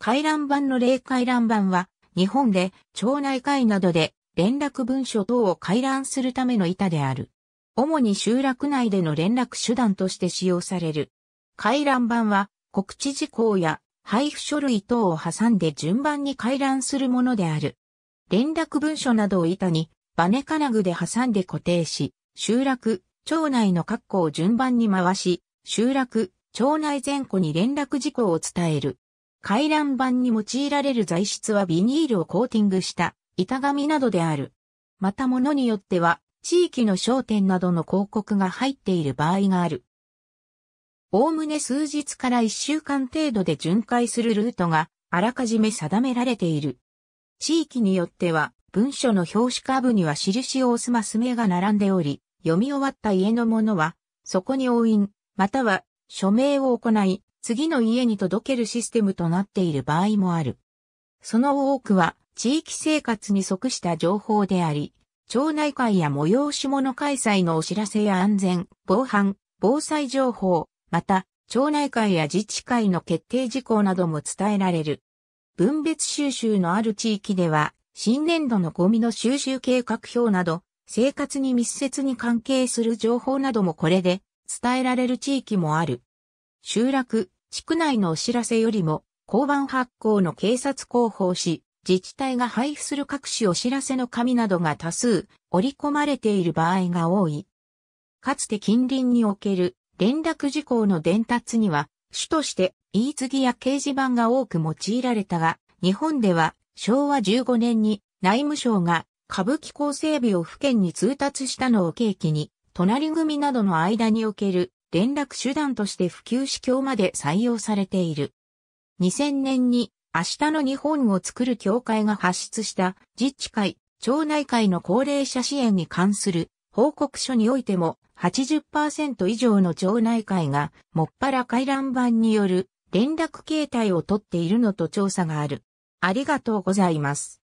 回覧板の例回覧板は、日本で町内会などで連絡文書等を回覧するための板である。主に集落内での連絡手段として使用される。回覧板は告知事項や配布書類等を挟んで順番に回覧するものである。連絡文書などを板にバネ金具で挟んで固定し、集落、町内の括弧を順番に回し、集落、町内前後に連絡事項を伝える。回覧板に用いられる材質はビニールをコーティングした板紙などである。また物によっては地域の商店などの広告が入っている場合がある。おおむね数日から1週間程度で巡回するルートがあらかじめ定められている。地域によっては文書の表紙下部には印を押すマス目が並んでおり、読み終わった家のものはそこに押印、または署名を行い、次の家に届けるシステムとなっている場合もある。その多くは地域生活に即した情報であり、町内会や催し物開催のお知らせや安全、防犯、防災情報、また、町内会や自治会の決定事項なども伝えられる。分別収集のある地域では、新年度のゴミの収集計画表など、生活に密接に関係する情報などもこれで伝えられる地域もある。集落、地区内のお知らせよりも、交番発行の警察広報誌、自治体が配布する各種お知らせの紙などが多数織り込まれている場合が多い。かつて近隣における連絡事項の伝達には、主として言い継ぎや掲示板が多く用いられたが、日本では昭和15年に内務省が歌舞伎構整備を府県に通達したのを契機に、隣組などの間における連絡手段として普及指教まで採用されている。2000年に明日の日本を作る協会が発出した自治会、町内会の高齢者支援に関する報告書においても80%以上の町内会がもっぱら回覧板による連絡形態をとっているのと調査がある。ありがとうございます。